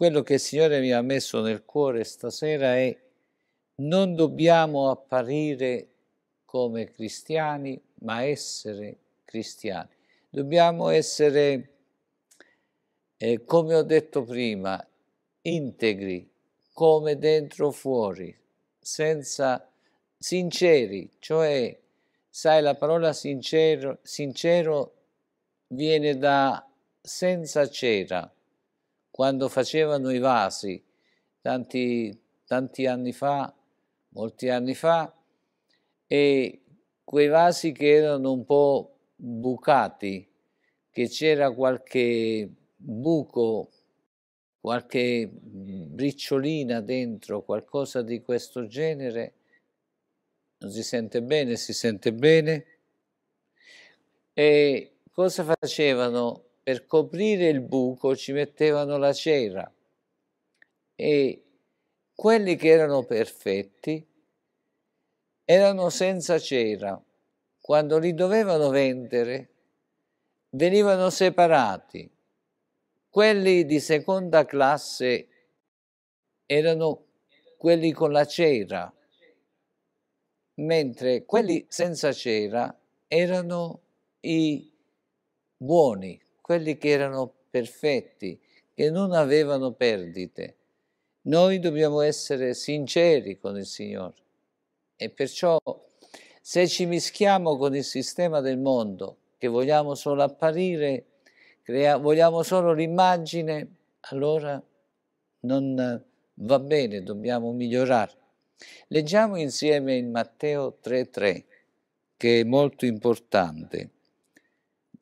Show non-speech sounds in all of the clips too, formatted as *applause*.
quello che il Signore mi ha messo nel cuore stasera è non dobbiamo apparire come cristiani, ma essere cristiani. Dobbiamo essere, eh, come ho detto prima, integri, come dentro fuori, senza sinceri, cioè, sai, la parola sincero, sincero viene da senza cera quando facevano i vasi tanti, tanti anni fa, molti anni fa, e quei vasi che erano un po' bucati, che c'era qualche buco, qualche mm, briciolina dentro, qualcosa di questo genere, non si sente bene, si sente bene. E cosa facevano? per coprire il buco ci mettevano la cera e quelli che erano perfetti erano senza cera. Quando li dovevano vendere venivano separati. Quelli di seconda classe erano quelli con la cera, mentre quelli senza cera erano i buoni, quelli che erano perfetti, che non avevano perdite. Noi dobbiamo essere sinceri con il Signore e perciò se ci mischiamo con il sistema del mondo, che vogliamo solo apparire, vogliamo solo l'immagine, allora non va bene, dobbiamo migliorare. Leggiamo insieme in Matteo 3.3, che è molto importante.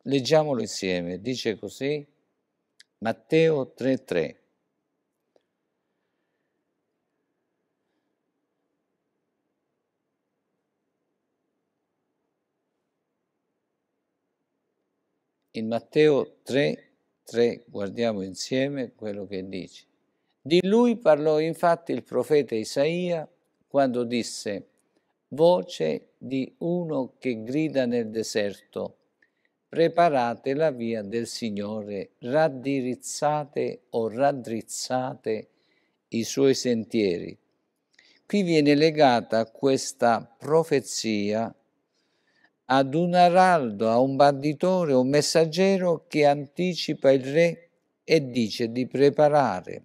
Leggiamolo insieme, dice così Matteo 3:3. In Matteo 3:3 guardiamo insieme quello che dice. Di lui parlò infatti il profeta Isaia quando disse, voce di uno che grida nel deserto preparate la via del Signore, raddirizzate o raddrizzate i suoi sentieri. Qui viene legata questa profezia ad un araldo, a un banditore, un messaggero che anticipa il re e dice di preparare,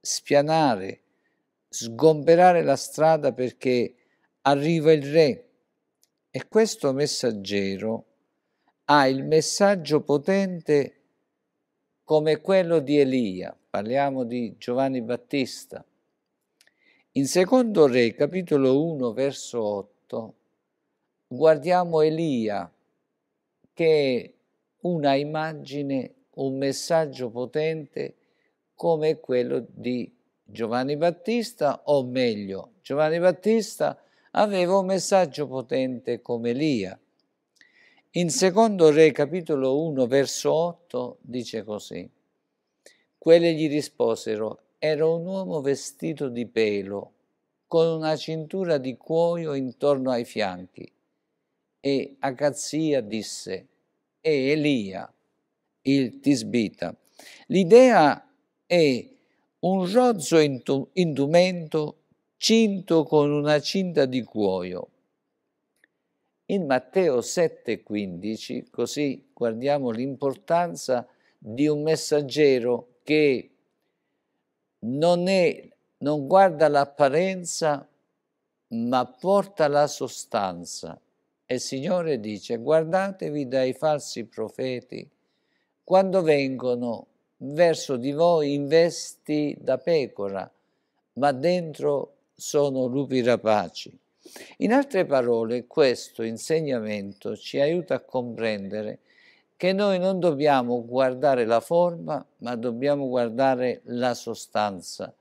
spianare, sgomberare la strada perché arriva il re. E questo messaggero ha il messaggio potente come quello di Elia, parliamo di Giovanni Battista. In secondo re, capitolo 1, verso 8, guardiamo Elia, che è una immagine, un messaggio potente come quello di Giovanni Battista, o meglio, Giovanni Battista aveva un messaggio potente come Elia. In secondo re capitolo 1 verso 8 dice così, quelle gli risposero, era un uomo vestito di pelo, con una cintura di cuoio intorno ai fianchi. E Acazia disse, è Elia, il Tisbita. L'idea è un rozzo indumento cinto con una cinta di cuoio. In Matteo 7,15, così guardiamo l'importanza di un messaggero che non, è, non guarda l'apparenza, ma porta la sostanza. E il Signore dice, guardatevi dai falsi profeti, quando vengono verso di voi in vesti da pecora, ma dentro sono lupi rapaci. In altre parole, questo insegnamento ci aiuta a comprendere che noi non dobbiamo guardare la forma, ma dobbiamo guardare la sostanza.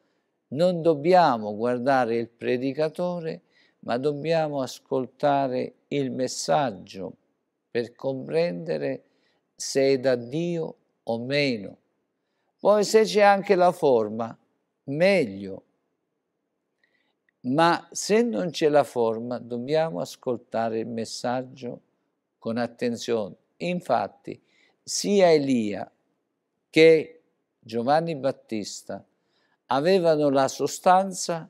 Non dobbiamo guardare il predicatore, ma dobbiamo ascoltare il messaggio per comprendere se è da Dio o meno. Poi se c'è anche la forma, meglio, ma se non c'è la forma dobbiamo ascoltare il messaggio con attenzione. Infatti sia Elia che Giovanni Battista avevano la sostanza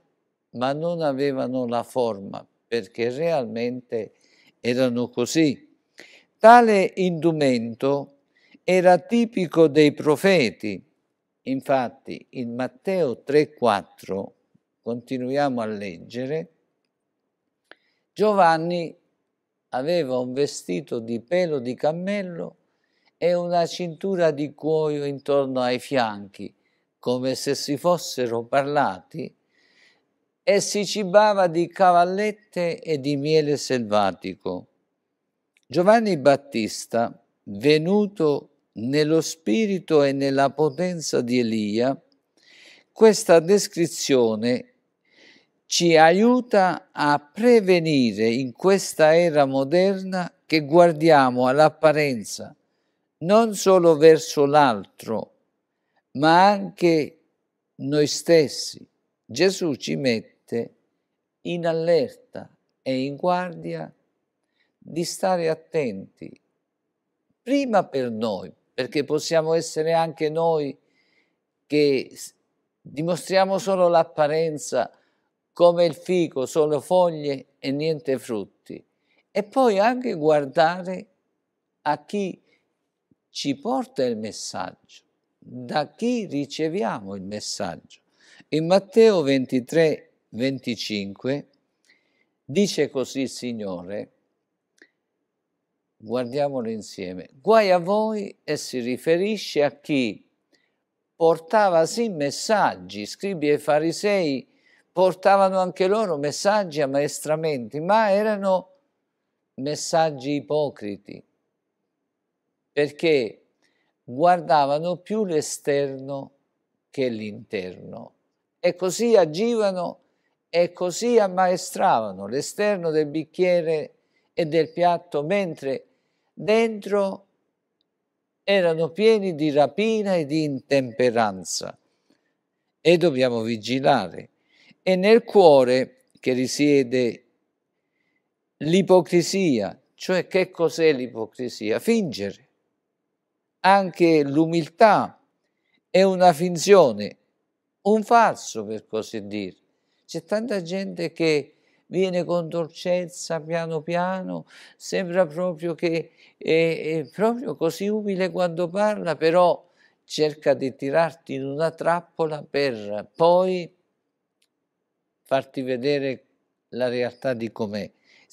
ma non avevano la forma perché realmente erano così. Tale indumento era tipico dei profeti. Infatti in Matteo 3:4 continuiamo a leggere, Giovanni aveva un vestito di pelo di cammello e una cintura di cuoio intorno ai fianchi, come se si fossero parlati, e si cibava di cavallette e di miele selvatico. Giovanni Battista, venuto nello spirito e nella potenza di Elia, questa descrizione ci aiuta a prevenire in questa era moderna che guardiamo all'apparenza non solo verso l'altro, ma anche noi stessi. Gesù ci mette in allerta e in guardia di stare attenti, prima per noi, perché possiamo essere anche noi che dimostriamo solo l'apparenza, come il fico, solo foglie e niente frutti. E poi anche guardare a chi ci porta il messaggio, da chi riceviamo il messaggio. In Matteo 23, 25 dice così il Signore, guardiamolo insieme, guai a voi e si riferisce a chi portava sì messaggi, scrivi ai farisei, portavano anche loro messaggi, ammaestramenti, ma erano messaggi ipocriti, perché guardavano più l'esterno che l'interno e così agivano e così ammaestravano l'esterno del bicchiere e del piatto, mentre dentro erano pieni di rapina e di intemperanza. E dobbiamo vigilare è nel cuore che risiede l'ipocrisia, cioè che cos'è l'ipocrisia? Fingere. Anche l'umiltà è una finzione, un falso per così dire. C'è tanta gente che viene con dolcezza, piano piano, sembra proprio che è, è proprio così umile quando parla, però cerca di tirarti in una trappola per poi farti vedere la realtà di com'è.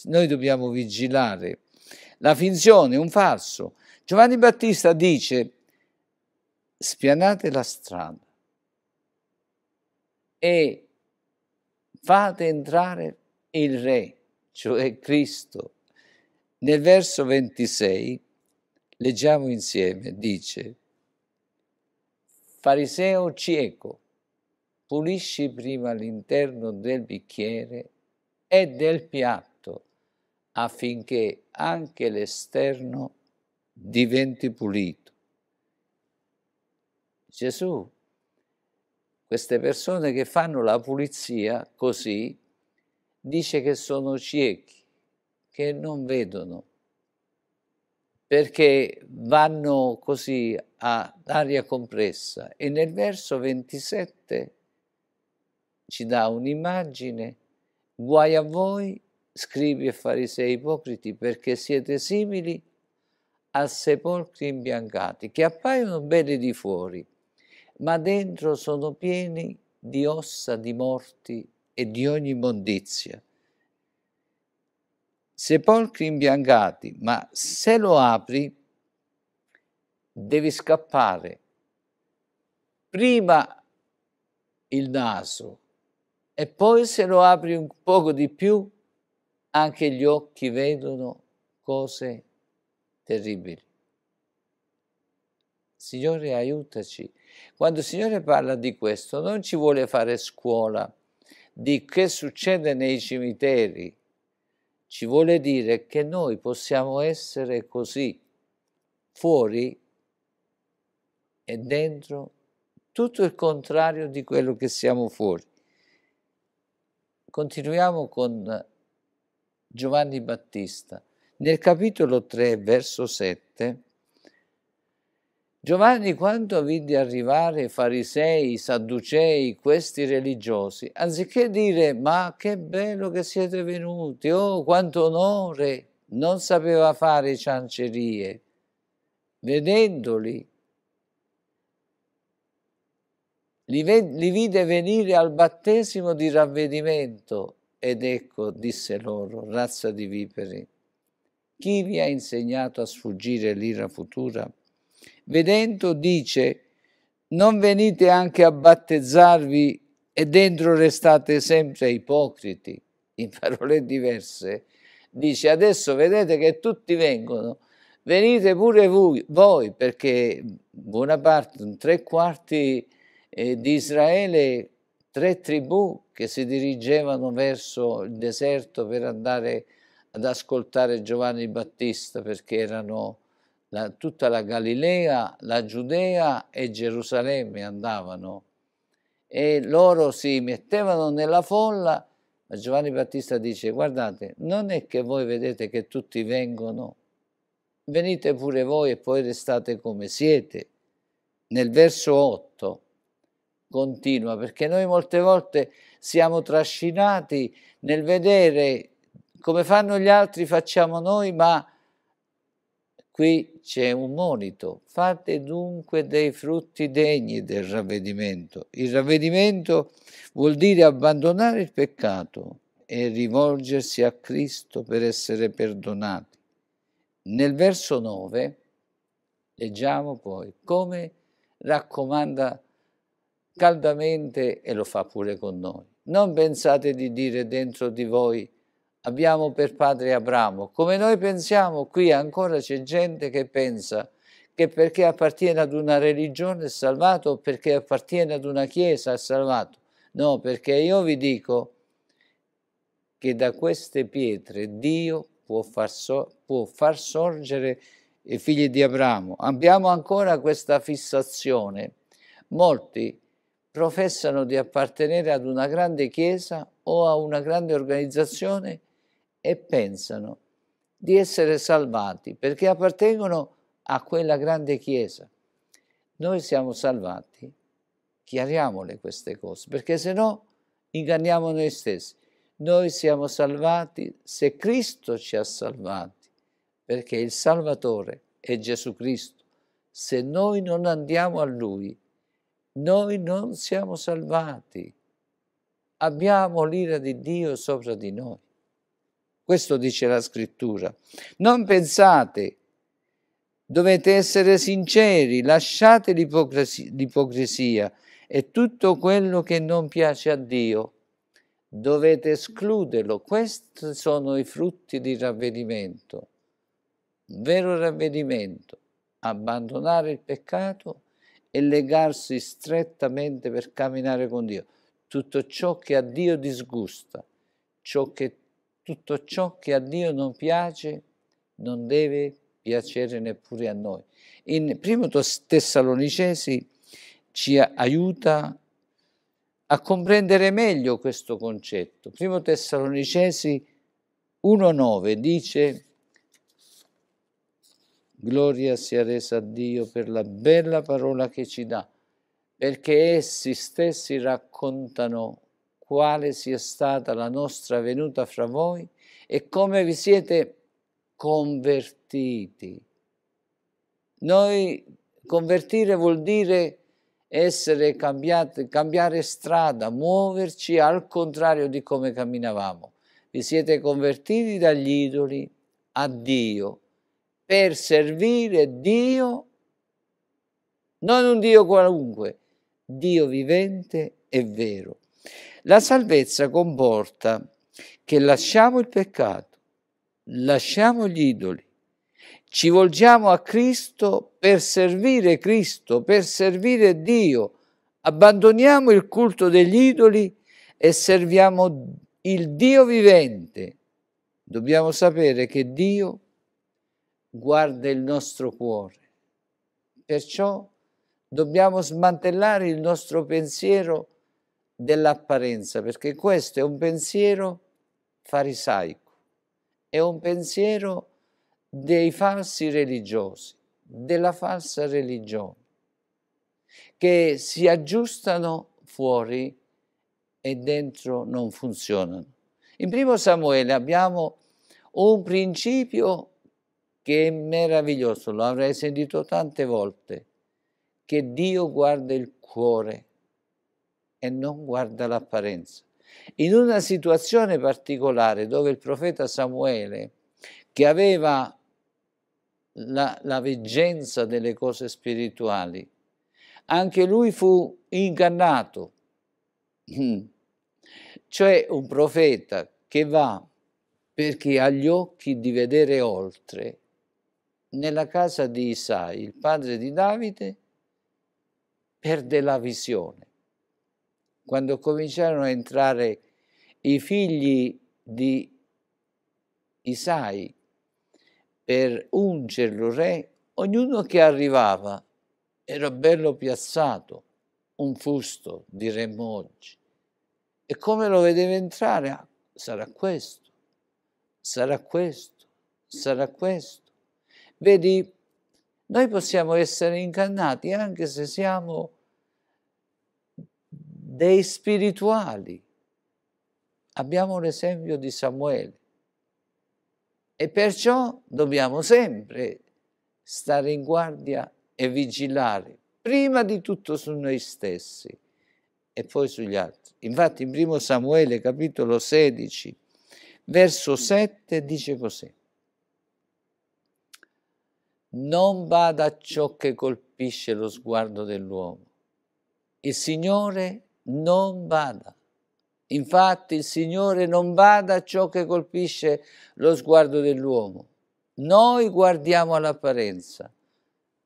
Noi dobbiamo vigilare. La finzione è un falso. Giovanni Battista dice spianate la strada e fate entrare il Re, cioè Cristo. Nel verso 26 leggiamo insieme, dice, Fariseo cieco, pulisci prima l'interno del bicchiere e del piatto affinché anche l'esterno diventi pulito. Gesù, queste persone che fanno la pulizia così, dice che sono ciechi, che non vedono, perché vanno così ad aria compressa. E nel verso 27 ci dà un'immagine, guai a voi, scrivi e farisei ipocriti, perché siete simili a sepolcri imbiancati, che appaiono belli di fuori, ma dentro sono pieni di ossa, di morti e di ogni immondizia. Sepolcri imbiancati, ma se lo apri devi scappare prima il naso e poi se lo apri un poco di più, anche gli occhi vedono cose terribili. Signore, aiutaci. Quando il Signore parla di questo, non ci vuole fare scuola di che succede nei cimiteri, ci vuole dire che noi possiamo essere così, fuori e dentro, tutto il contrario di quello che siamo fuori. Continuiamo con Giovanni Battista. Nel capitolo 3, verso 7, Giovanni quando vide arrivare i farisei, i sadducei, questi religiosi, anziché dire ma che bello che siete venuti, oh quanto onore, non sapeva fare ciancerie. Vedendoli, li, li vide venire al battesimo di ravvedimento ed ecco disse loro, razza di viperi, chi vi ha insegnato a sfuggire l'ira futura? Vedendo dice, non venite anche a battezzarvi e dentro restate sempre ipocriti. In parole diverse dice, adesso vedete che tutti vengono, venite pure voi, voi perché buona parte, tre quarti eh, di Israele tre tribù che si dirigevano verso il deserto per andare ad ascoltare Giovanni Battista perché erano la, tutta la Galilea, la Giudea e Gerusalemme andavano e loro si mettevano nella folla ma Giovanni Battista dice guardate non è che voi vedete che tutti vengono venite pure voi e poi restate come siete nel verso 8 continua, perché noi molte volte siamo trascinati nel vedere come fanno gli altri, facciamo noi, ma qui c'è un monito. Fate dunque dei frutti degni del ravvedimento. Il ravvedimento vuol dire abbandonare il peccato e rivolgersi a Cristo per essere perdonati. Nel verso 9 leggiamo poi come raccomanda caldamente e lo fa pure con noi. Non pensate di dire dentro di voi abbiamo per padre Abramo, come noi pensiamo qui ancora c'è gente che pensa che perché appartiene ad una religione è salvato o perché appartiene ad una chiesa è salvato. No, perché io vi dico che da queste pietre Dio può far, so può far sorgere i figli di Abramo. Abbiamo ancora questa fissazione. Molti professano di appartenere ad una grande chiesa o a una grande organizzazione e pensano di essere salvati perché appartengono a quella grande chiesa. Noi siamo salvati, chiariamole queste cose, perché se no inganniamo noi stessi. Noi siamo salvati se Cristo ci ha salvati, perché il Salvatore è Gesù Cristo. Se noi non andiamo a Lui, noi non siamo salvati. Abbiamo l'ira di Dio sopra di noi. Questo dice la scrittura. Non pensate, dovete essere sinceri, lasciate l'ipocrisia e tutto quello che non piace a Dio dovete escluderlo. Questi sono i frutti di ravvedimento, vero ravvedimento, abbandonare il peccato e legarsi strettamente per camminare con Dio. Tutto ciò che a Dio disgusta, ciò che, tutto ciò che a Dio non piace, non deve piacere neppure a noi. In primo Tessalonicesi ci aiuta a comprendere meglio questo concetto. Primo Tessalonicesi 1.9 dice Gloria sia resa a Dio per la bella parola che ci dà, perché essi stessi raccontano quale sia stata la nostra venuta fra voi e come vi siete convertiti. Noi convertire vuol dire essere cambiati, cambiare strada, muoverci al contrario di come camminavamo. Vi siete convertiti dagli idoli a Dio per servire Dio, non un Dio qualunque, Dio vivente e vero. La salvezza comporta che lasciamo il peccato, lasciamo gli idoli, ci volgiamo a Cristo per servire Cristo, per servire Dio, abbandoniamo il culto degli idoli e serviamo il Dio vivente. Dobbiamo sapere che Dio guarda il nostro cuore. Perciò dobbiamo smantellare il nostro pensiero dell'apparenza, perché questo è un pensiero farisaico, è un pensiero dei falsi religiosi, della falsa religione, che si aggiustano fuori e dentro non funzionano. In primo Samuele abbiamo un principio che è meraviglioso, lo avrei sentito tante volte, che Dio guarda il cuore e non guarda l'apparenza. In una situazione particolare dove il profeta Samuele, che aveva la, la veggenza delle cose spirituali, anche lui fu ingannato. *clears throat* Cioè un profeta che va perché ha gli occhi di vedere oltre nella casa di Isai, il padre di Davide, perde la visione. Quando cominciarono a entrare i figli di Isai per ungerlo re, ognuno che arrivava era bello piazzato, un fusto, diremmo oggi. E come lo vedeva entrare? Ah, sarà questo, sarà questo, sarà questo. Vedi, noi possiamo essere incarnati anche se siamo dei spirituali. Abbiamo l'esempio di Samuele e perciò dobbiamo sempre stare in guardia e vigilare, prima di tutto su noi stessi e poi sugli altri. Infatti in 1 Samuele capitolo 16, verso 7 dice così non bada a ciò che colpisce lo sguardo dell'uomo. Il Signore non bada. Infatti il Signore non bada a ciò che colpisce lo sguardo dell'uomo. Noi guardiamo all'apparenza,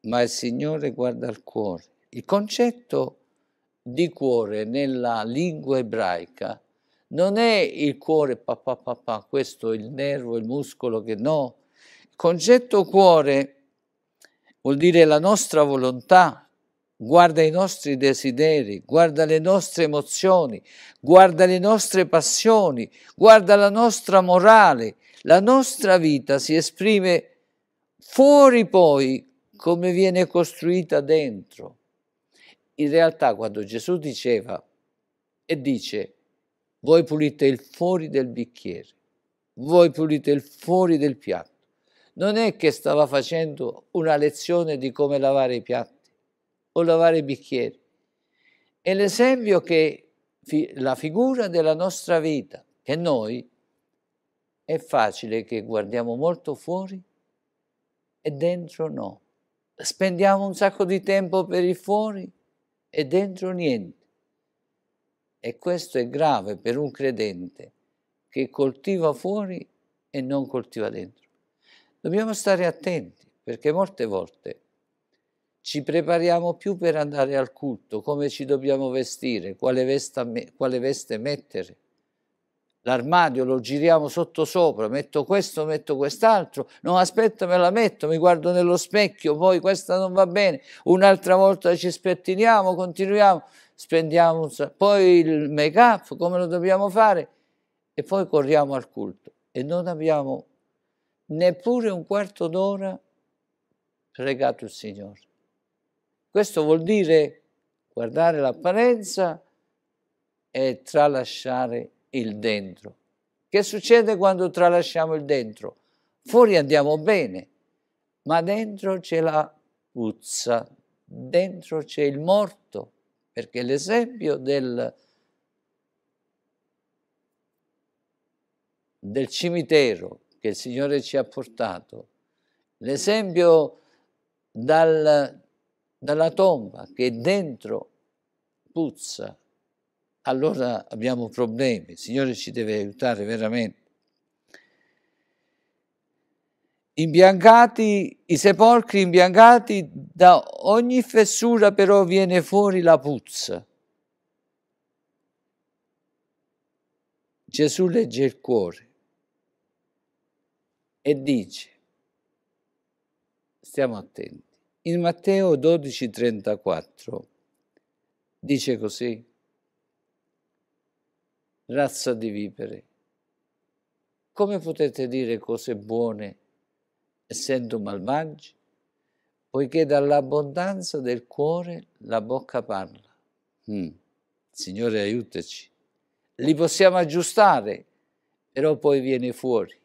ma il Signore guarda al cuore. Il concetto di cuore nella lingua ebraica non è il cuore, pa, pa, pa, questo il nervo, il muscolo che no. Il concetto cuore è vuol dire la nostra volontà, guarda i nostri desideri, guarda le nostre emozioni, guarda le nostre passioni, guarda la nostra morale. La nostra vita si esprime fuori poi come viene costruita dentro. In realtà quando Gesù diceva e dice voi pulite il fuori del bicchiere, voi pulite il fuori del piatto, non è che stava facendo una lezione di come lavare i piatti o lavare i bicchieri. È l'esempio che la figura della nostra vita, che noi è facile che guardiamo molto fuori e dentro no. Spendiamo un sacco di tempo per il fuori e dentro niente. E questo è grave per un credente che coltiva fuori e non coltiva dentro. Dobbiamo stare attenti perché molte volte ci prepariamo più per andare al culto, come ci dobbiamo vestire, quale, vesta, quale veste mettere. L'armadio lo giriamo sotto sopra, metto questo, metto quest'altro, no aspetta me la metto, mi guardo nello specchio, poi questa non va bene, un'altra volta ci spettiniamo, continuiamo, spendiamo poi il make up, come lo dobbiamo fare e poi corriamo al culto e non abbiamo neppure un quarto d'ora pregato il Signore. Questo vuol dire guardare l'apparenza e tralasciare il dentro. Che succede quando tralasciamo il dentro? Fuori andiamo bene, ma dentro c'è la puzza, dentro c'è il morto, perché l'esempio del, del cimitero che il Signore ci ha portato, l'esempio dal, dalla tomba che dentro puzza, allora abbiamo problemi. Il Signore ci deve aiutare veramente. Imbiancati, i sepolcri imbiancati, da ogni fessura però viene fuori la puzza. Gesù legge il cuore e dice, stiamo attenti, in Matteo 12:34 dice così, razza di vipere, come potete dire cose buone essendo malvagi? Poiché dall'abbondanza del cuore la bocca parla. Mm. Signore aiutaci. Li possiamo aggiustare, però poi viene fuori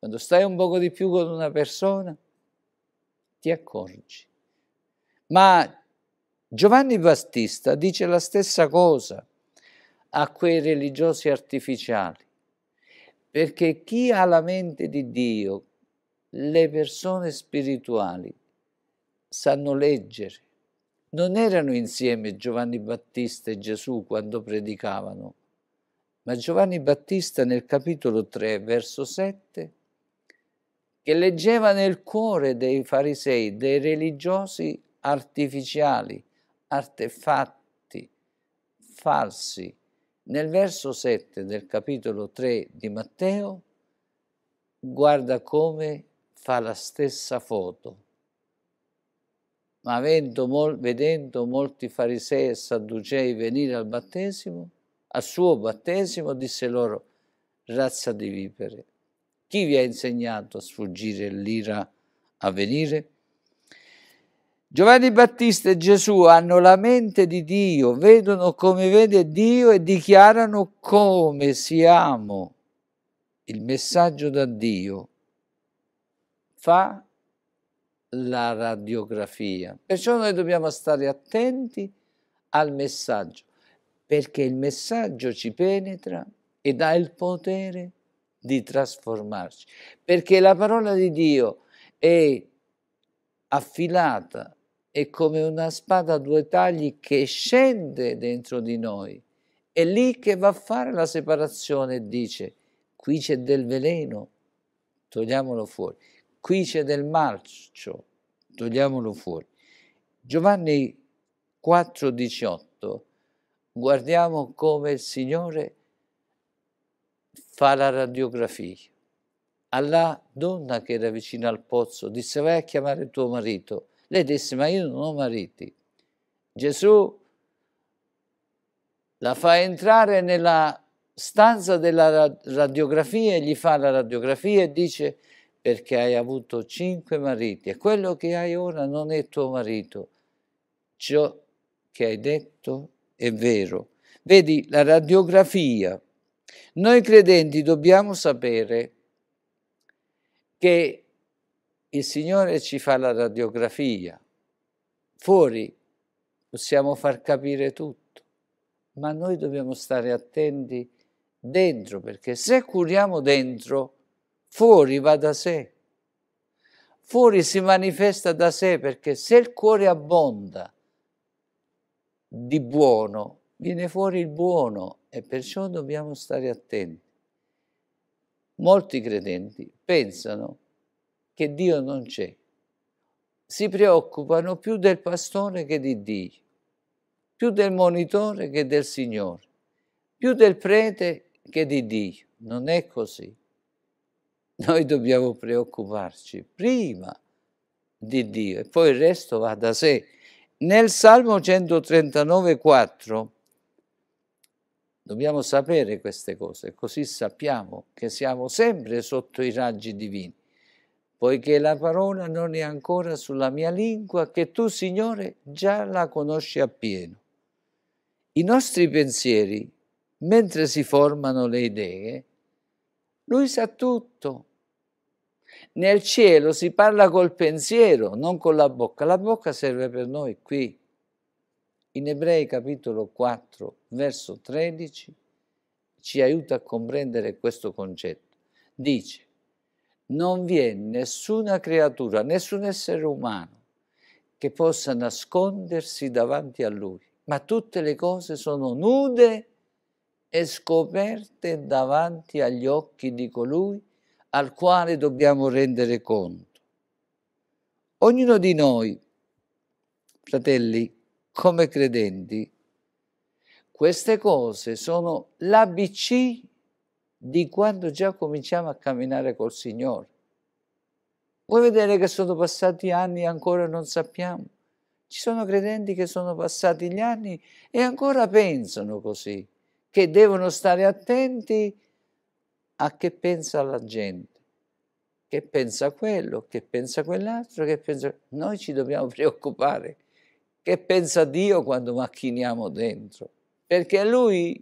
quando stai un poco di più con una persona, ti accorgi. Ma Giovanni Battista dice la stessa cosa a quei religiosi artificiali, perché chi ha la mente di Dio, le persone spirituali, sanno leggere. Non erano insieme Giovanni Battista e Gesù quando predicavano, ma Giovanni Battista nel capitolo 3, verso 7, che leggeva nel cuore dei farisei, dei religiosi artificiali, artefatti, falsi. Nel verso 7 del capitolo 3 di Matteo, guarda come fa la stessa foto. Ma mol vedendo molti farisei e sadducei venire al battesimo, al suo battesimo, disse loro, razza di vipere, chi vi ha insegnato a sfuggire l'ira a venire? Giovanni Battista e Gesù hanno la mente di Dio, vedono come vede Dio e dichiarano come siamo. Il messaggio da Dio fa la radiografia. Perciò noi dobbiamo stare attenti al messaggio, perché il messaggio ci penetra ed ha il potere di trasformarci, perché la parola di Dio è affilata, è come una spada a due tagli che scende dentro di noi. È lì che va a fare la separazione e dice, qui c'è del veleno, togliamolo fuori, qui c'è del marcio, togliamolo fuori. Giovanni 4,18, guardiamo come il Signore fa la radiografia. Alla donna che era vicina al pozzo disse vai a chiamare tuo marito. Lei disse ma io non ho mariti. Gesù la fa entrare nella stanza della radiografia e gli fa la radiografia e dice perché hai avuto cinque mariti e quello che hai ora non è tuo marito. Ciò che hai detto è vero. Vedi, la radiografia noi credenti dobbiamo sapere che il Signore ci fa la radiografia, fuori possiamo far capire tutto, ma noi dobbiamo stare attenti dentro, perché se curiamo dentro, fuori va da sé. Fuori si manifesta da sé perché se il cuore abbonda di buono, viene fuori il buono e perciò dobbiamo stare attenti. Molti credenti pensano che Dio non c'è, si preoccupano più del pastore che di Dio, più del monitore che del Signore, più del prete che di Dio. Non è così. Noi dobbiamo preoccuparci prima di Dio e poi il resto va da sé. Nel Salmo 139, 4 Dobbiamo sapere queste cose, così sappiamo che siamo sempre sotto i raggi divini, poiché la parola non è ancora sulla mia lingua, che tu, Signore, già la conosci appieno. I nostri pensieri, mentre si formano le idee, lui sa tutto. Nel cielo si parla col pensiero, non con la bocca. La bocca serve per noi qui. In Ebrei capitolo 4, verso 13, ci aiuta a comprendere questo concetto. Dice, non vi è nessuna creatura, nessun essere umano che possa nascondersi davanti a lui, ma tutte le cose sono nude e scoperte davanti agli occhi di colui al quale dobbiamo rendere conto. Ognuno di noi, fratelli, come credenti, queste cose sono l'ABC di quando già cominciamo a camminare col Signore. Vuoi vedere che sono passati anni e ancora non sappiamo? Ci sono credenti che sono passati gli anni e ancora pensano così, che devono stare attenti a che pensa la gente, che pensa quello, che pensa quell'altro, che pensa... Noi ci dobbiamo preoccupare, che pensa Dio quando macchiniamo dentro perché lui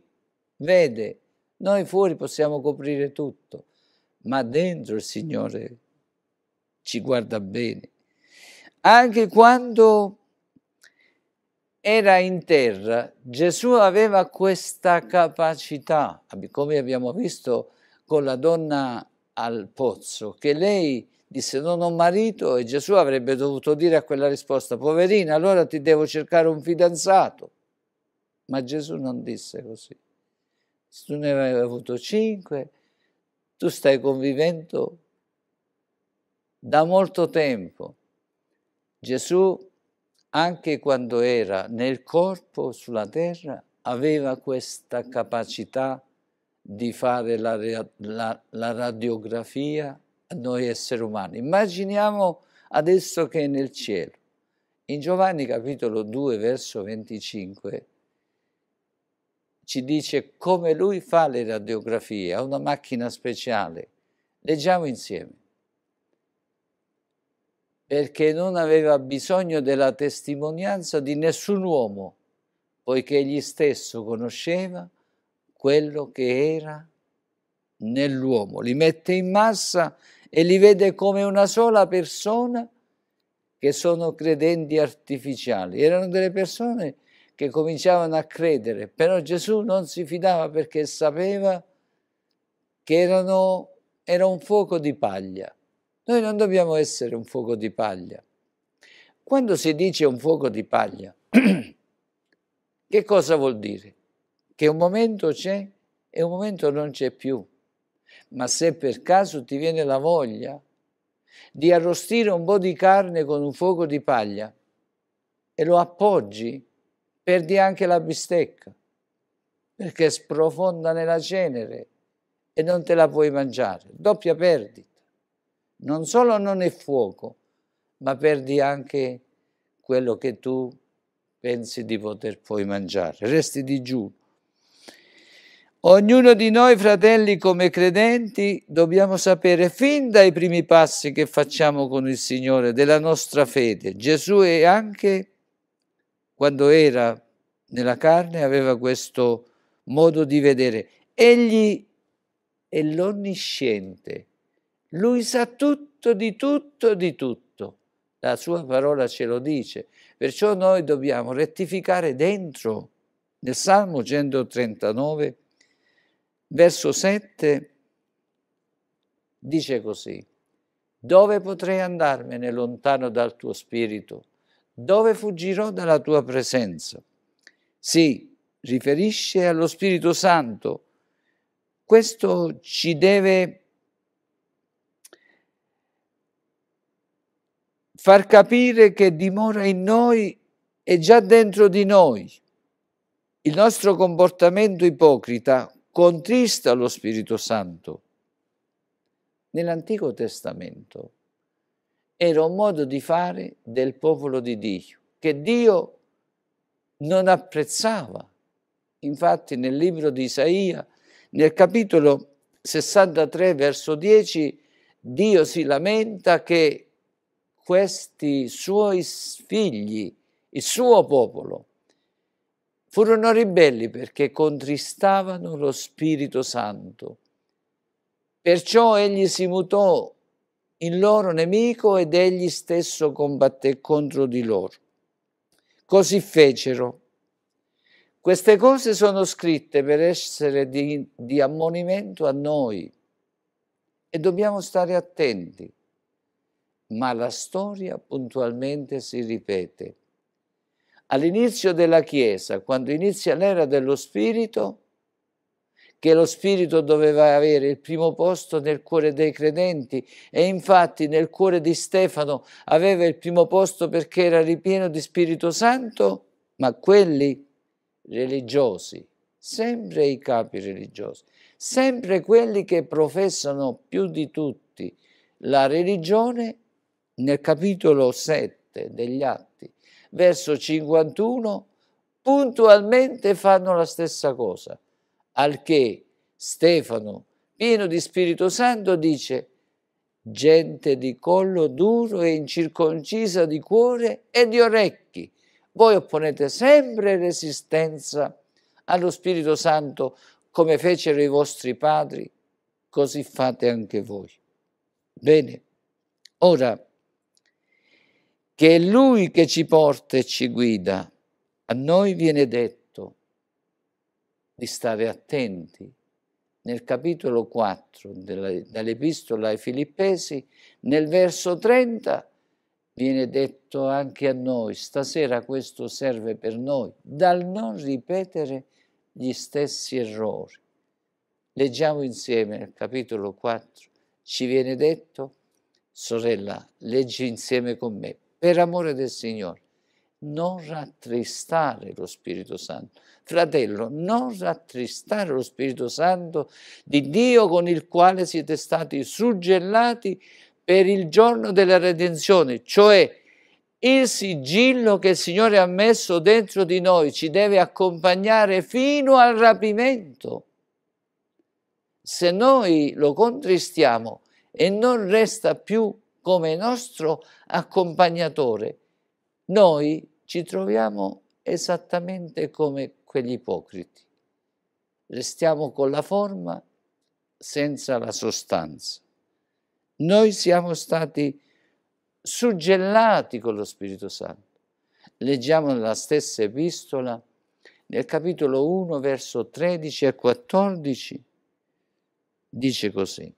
vede, noi fuori possiamo coprire tutto, ma dentro il Signore ci guarda bene. Anche quando era in terra, Gesù aveva questa capacità, come abbiamo visto con la donna al pozzo, che lei disse non ho marito e Gesù avrebbe dovuto dire a quella risposta, poverina, allora ti devo cercare un fidanzato. Ma Gesù non disse così. Se tu ne avevi avuto cinque, tu stai convivendo da molto tempo. Gesù, anche quando era nel corpo sulla terra, aveva questa capacità di fare la, la, la, radiografia a noi esseri umani. Immaginiamo adesso che è nel cielo. In Giovanni capitolo 2, verso 25, ci dice come lui fa le radiografie, ha una macchina speciale. Leggiamo insieme. Perché non aveva bisogno della testimonianza di nessun uomo, poiché egli stesso conosceva quello che era nell'uomo. Li mette in massa e li vede come una sola persona che sono credenti artificiali. Erano delle persone che cominciavano a credere, però Gesù non si fidava perché sapeva che erano, era un fuoco di paglia. Noi non dobbiamo essere un fuoco di paglia. Quando si dice un fuoco di paglia, *clears throat* che cosa vuol dire? Che un momento c'è e un momento non c'è più. Ma se per caso ti viene la voglia di arrostire un po' di carne con un fuoco di paglia e lo appoggi perdi anche la bistecca, perché sprofonda nella cenere e non te la puoi mangiare. Doppia perdita. Non solo non è fuoco, ma perdi anche quello che tu pensi di poter poi mangiare. Resti digiuno. Ognuno di noi, fratelli, come credenti, dobbiamo sapere fin dai primi passi che facciamo con il Signore della nostra fede. Gesù è anche quando era nella carne, aveva questo modo di vedere. Egli è l'onnisciente, lui sa tutto, di tutto, di tutto. La sua parola ce lo dice. Perciò noi dobbiamo rettificare dentro. Nel Salmo 139, verso 7, dice così, dove potrei andarmene lontano dal tuo spirito? dove fuggirò dalla tua presenza? Si riferisce allo Spirito Santo. Questo ci deve far capire che dimora in noi e già dentro di noi. Il nostro comportamento ipocrita contrista lo Spirito Santo. Nell'Antico Testamento era un modo di fare del popolo di Dio, che Dio non apprezzava. Infatti nel libro di Isaia, nel capitolo 63, verso 10, Dio si lamenta che questi suoi figli, il suo popolo, furono ribelli perché contristavano lo Spirito Santo. Perciò egli si mutò il loro nemico ed egli stesso combatté contro di loro. Così fecero. Queste cose sono scritte per essere di, di ammonimento a noi e dobbiamo stare attenti, ma la storia puntualmente si ripete. All'inizio della Chiesa, quando inizia l'era dello Spirito, che lo Spirito doveva avere il primo posto nel cuore dei credenti e infatti nel cuore di Stefano aveva il primo posto perché era ripieno di Spirito Santo, ma quelli religiosi, sempre i capi religiosi, sempre quelli che professano più di tutti la religione nel capitolo 7 degli Atti, verso 51, puntualmente fanno la stessa cosa al che Stefano, pieno di Spirito Santo, dice gente di collo duro e incirconcisa di cuore e di orecchi. Voi opponete sempre resistenza allo Spirito Santo come fecero i vostri padri, così fate anche voi. Bene, ora che è Lui che ci porta e ci guida, a noi viene detto di stare attenti. Nel capitolo 4 dell'epistola ai Filippesi, nel verso 30, viene detto anche a noi, stasera questo serve per noi, dal non ripetere gli stessi errori. Leggiamo insieme il capitolo 4, ci viene detto, sorella, leggi insieme con me, per amore del Signore non rattristare lo Spirito Santo. Fratello, non rattristare lo Spirito Santo di Dio con il quale siete stati suggellati per il giorno della redenzione, cioè il sigillo che il Signore ha messo dentro di noi ci deve accompagnare fino al rapimento. Se noi lo contristiamo e non resta più come nostro accompagnatore, noi ci troviamo esattamente come quegli ipocriti. Restiamo con la forma senza la sostanza. Noi siamo stati suggellati con lo Spirito Santo. Leggiamo nella stessa epistola, nel capitolo 1, verso 13 e 14, dice così.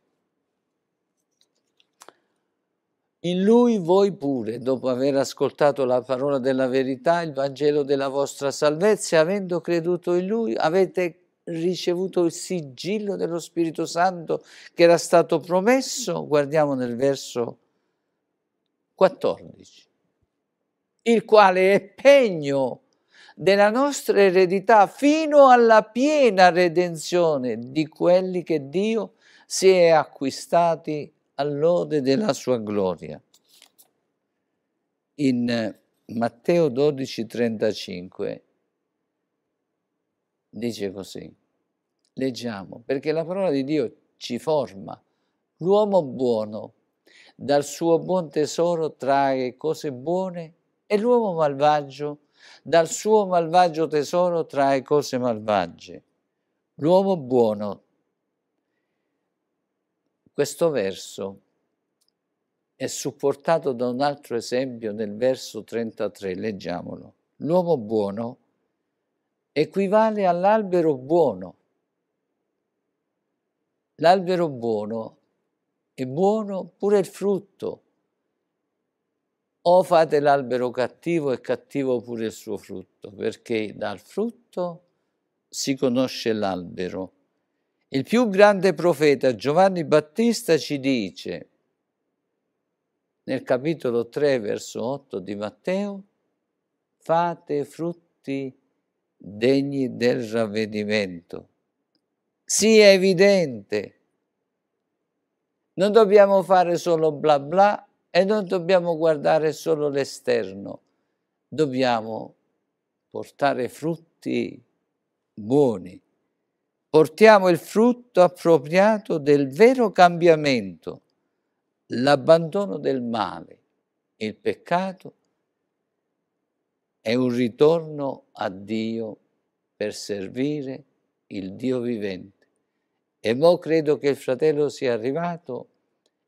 In lui voi pure, dopo aver ascoltato la parola della verità, il Vangelo della vostra salvezza, avendo creduto in lui, avete ricevuto il sigillo dello Spirito Santo che era stato promesso. Guardiamo nel verso 14, il quale è pegno della nostra eredità fino alla piena redenzione di quelli che Dio si è acquistati all'ode della sua gloria. In eh, Matteo 12:35 dice così, leggiamo, perché la parola di Dio ci forma, l'uomo buono dal suo buon tesoro trae cose buone e l'uomo malvagio dal suo malvagio tesoro trae cose malvagie. L'uomo buono questo verso è supportato da un altro esempio nel verso 33, leggiamolo. L'uomo buono equivale all'albero buono. L'albero buono è buono pure il frutto. O fate l'albero cattivo e cattivo pure il suo frutto, perché dal frutto si conosce l'albero. Il più grande profeta Giovanni Battista ci dice nel capitolo 3 verso 8 di Matteo fate frutti degni del ravvedimento. Sì, è evidente. Non dobbiamo fare solo bla bla e non dobbiamo guardare solo l'esterno. Dobbiamo portare frutti buoni portiamo il frutto appropriato del vero cambiamento, l'abbandono del male, il peccato è un ritorno a Dio per servire il Dio vivente. E mo credo che il fratello sia arrivato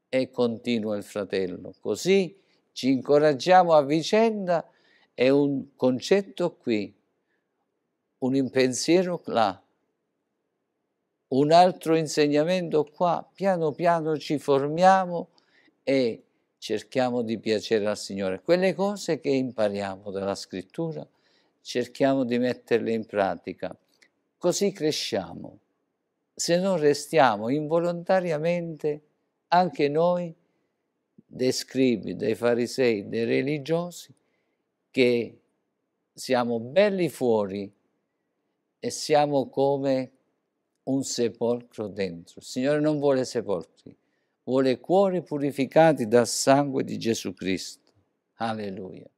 e continua il fratello. Così ci incoraggiamo a vicenda è un concetto qui, un pensiero là, un altro insegnamento qua, piano piano ci formiamo e cerchiamo di piacere al Signore. Quelle cose che impariamo dalla scrittura cerchiamo di metterle in pratica, così cresciamo. Se non restiamo involontariamente anche noi dei scribi, dei farisei, dei religiosi, che siamo belli fuori e siamo come un sepolcro dentro. Il Signore non vuole sepolcri, vuole cuori purificati dal sangue di Gesù Cristo. Alleluia.